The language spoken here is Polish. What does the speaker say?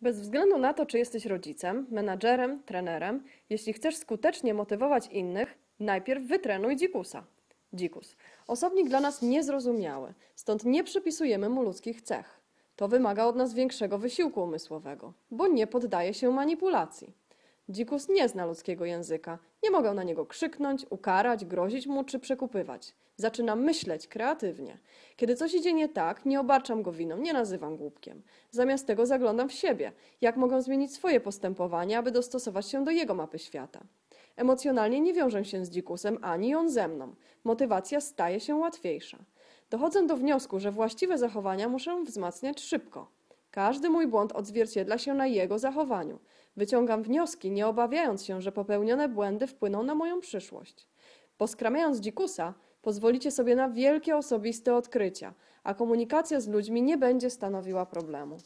Bez względu na to, czy jesteś rodzicem, menadżerem, trenerem, jeśli chcesz skutecznie motywować innych, najpierw wytrenuj dzikusa. Dzikus. Osobnik dla nas niezrozumiały, stąd nie przypisujemy mu ludzkich cech. To wymaga od nas większego wysiłku umysłowego, bo nie poddaje się manipulacji. Dzikus nie zna ludzkiego języka. Nie mogę na niego krzyknąć, ukarać, grozić mu czy przekupywać. Zaczynam myśleć kreatywnie. Kiedy coś idzie nie tak, nie obarczam go winą, nie nazywam głupkiem. Zamiast tego zaglądam w siebie, jak mogę zmienić swoje postępowanie, aby dostosować się do jego mapy świata. Emocjonalnie nie wiążę się z dzikusem, ani on ze mną. Motywacja staje się łatwiejsza. Dochodzę do wniosku, że właściwe zachowania muszę wzmacniać szybko. Każdy mój błąd odzwierciedla się na jego zachowaniu. Wyciągam wnioski, nie obawiając się, że popełnione błędy wpłyną na moją przyszłość. Poskramiając dzikusa, pozwolicie sobie na wielkie osobiste odkrycia, a komunikacja z ludźmi nie będzie stanowiła problemu.